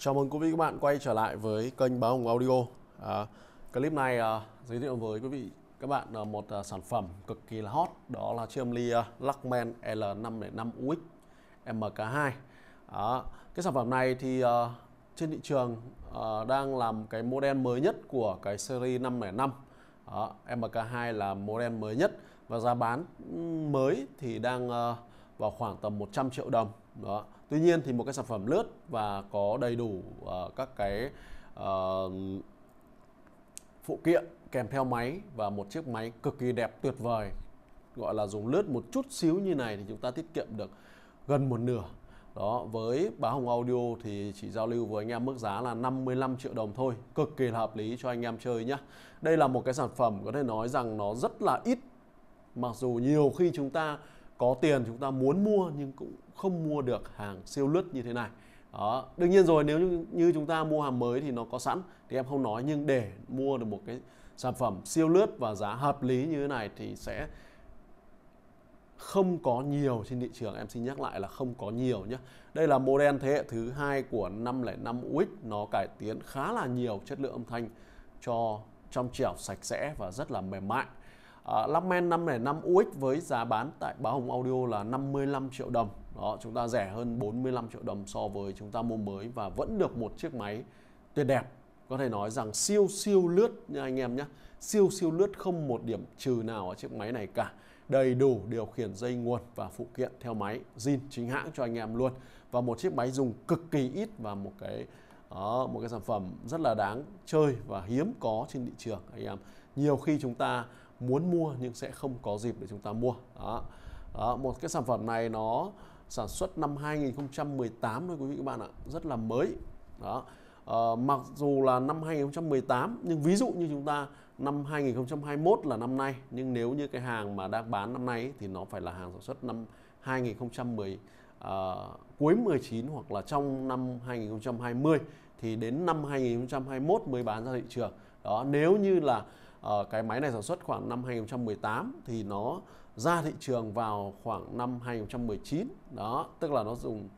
Chào mừng quý vị các bạn quay trở lại với kênh Báo Hồng Audio. À, clip này à, giới thiệu với quý vị các bạn à, một à, sản phẩm cực kỳ là hot đó là chiếc âm ly à, Luckman L505 UX MK2. À, cái sản phẩm này thì à, trên thị trường à, đang làm cái model mới nhất của cái series 505. À, MK2 là model mới nhất và giá bán ừ, mới thì đang à, vào khoảng tầm 100 triệu đồng đó tuy nhiên thì một cái sản phẩm lướt và có đầy đủ uh, các cái uh, phụ kiện kèm theo máy và một chiếc máy cực kỳ đẹp tuyệt vời gọi là dùng lướt một chút xíu như này thì chúng ta tiết kiệm được gần một nửa đó với báo hồng audio thì chỉ giao lưu với anh em mức giá là 55 triệu đồng thôi cực kỳ là hợp lý cho anh em chơi nhá đây là một cái sản phẩm có thể nói rằng nó rất là ít mặc dù nhiều khi chúng ta có tiền chúng ta muốn mua nhưng cũng không mua được hàng siêu lướt như thế này đó đương nhiên rồi nếu như, như chúng ta mua hàng mới thì nó có sẵn thì em không nói nhưng để mua được một cái sản phẩm siêu lướt và giá hợp lý như thế này thì sẽ không có nhiều trên thị trường em xin nhắc lại là không có nhiều nhé đây là model thế hệ thứ hai của 505 UX nó cải tiến khá là nhiều chất lượng âm thanh cho trong trẻo sạch sẽ và rất là mềm mại Uh, ờ, Lapman năm này năm UX với giá bán tại báo hồng audio là 55 triệu đồng đó chúng ta rẻ hơn 45 triệu đồng so với chúng ta mua mới và vẫn được một chiếc máy tuyệt đẹp có thể nói rằng siêu siêu lướt nha anh em nhé siêu siêu lướt không một điểm trừ nào ở chiếc máy này cả đầy đủ điều khiển dây nguồn và phụ kiện theo máy zin chính hãng cho anh em luôn và một chiếc máy dùng cực kỳ ít và một cái đó, ờ, một cái sản phẩm rất là đáng chơi và hiếm có trên thị trường anh em nhiều khi chúng ta muốn mua nhưng sẽ không có dịp để chúng ta mua đó. Đó, một cái sản phẩm này nó sản xuất năm 2018 thôi quý vị các bạn ạ rất là mới đó à, mặc dù là năm 2018 nhưng ví dụ như chúng ta năm 2021 là năm nay nhưng nếu như cái hàng mà đang bán năm nay ấy, thì nó phải là hàng sản xuất năm 2010 à, ờ, cuối 19 hoặc là trong năm 2020 thì đến năm 2021 mới bán ra thị trường đó nếu như là Ờ, cái máy này sản xuất khoảng năm 2018 thì nó ra thị trường vào khoảng năm 2019 đó tức là nó dùng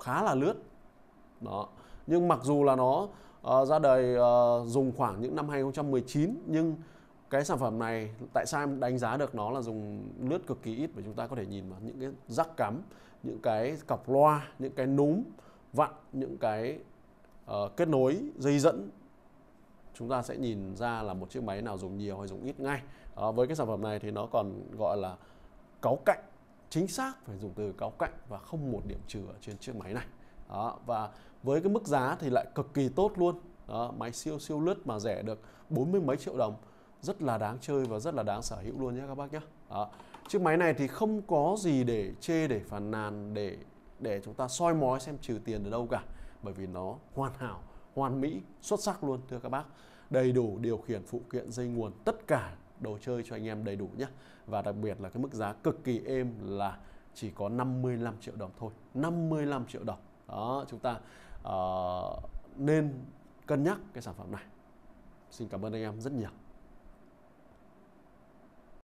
khá là lướt đó nhưng mặc dù là nó uh, ra đời uh, dùng khoảng những năm 2019 nhưng cái sản phẩm này tại sao em đánh giá được nó là dùng lướt cực kỳ ít và chúng ta có thể nhìn vào những cái rắc cắm những cái cọc loa những cái núm vặn những cái uh, kết nối dây dẫn chúng ta sẽ nhìn ra là một chiếc máy nào dùng nhiều hay dùng ít ngay à, với cái sản phẩm này thì nó còn gọi là cáu cạnh chính xác phải dùng từ cáu cạnh và không một điểm trừ ở trên chiếc máy này đó, và với cái mức giá thì lại cực kỳ tốt luôn đó, máy siêu siêu lướt mà rẻ được bốn mươi mấy triệu đồng rất là đáng chơi và rất là đáng sở hữu luôn nhé các bác nhé đó. chiếc máy này thì không có gì để chê để phàn nàn để để chúng ta soi mói xem trừ tiền ở đâu cả bởi vì nó hoàn hảo hoàn mỹ, xuất sắc luôn thưa các bác. Đầy đủ điều khiển phụ kiện dây nguồn, tất cả đồ chơi cho anh em đầy đủ nhé. Và đặc biệt là cái mức giá cực kỳ êm là chỉ có 55 triệu đồng thôi. 55 triệu đồng. Đó, chúng ta uh, nên cân nhắc cái sản phẩm này. Xin cảm ơn anh em rất nhiều.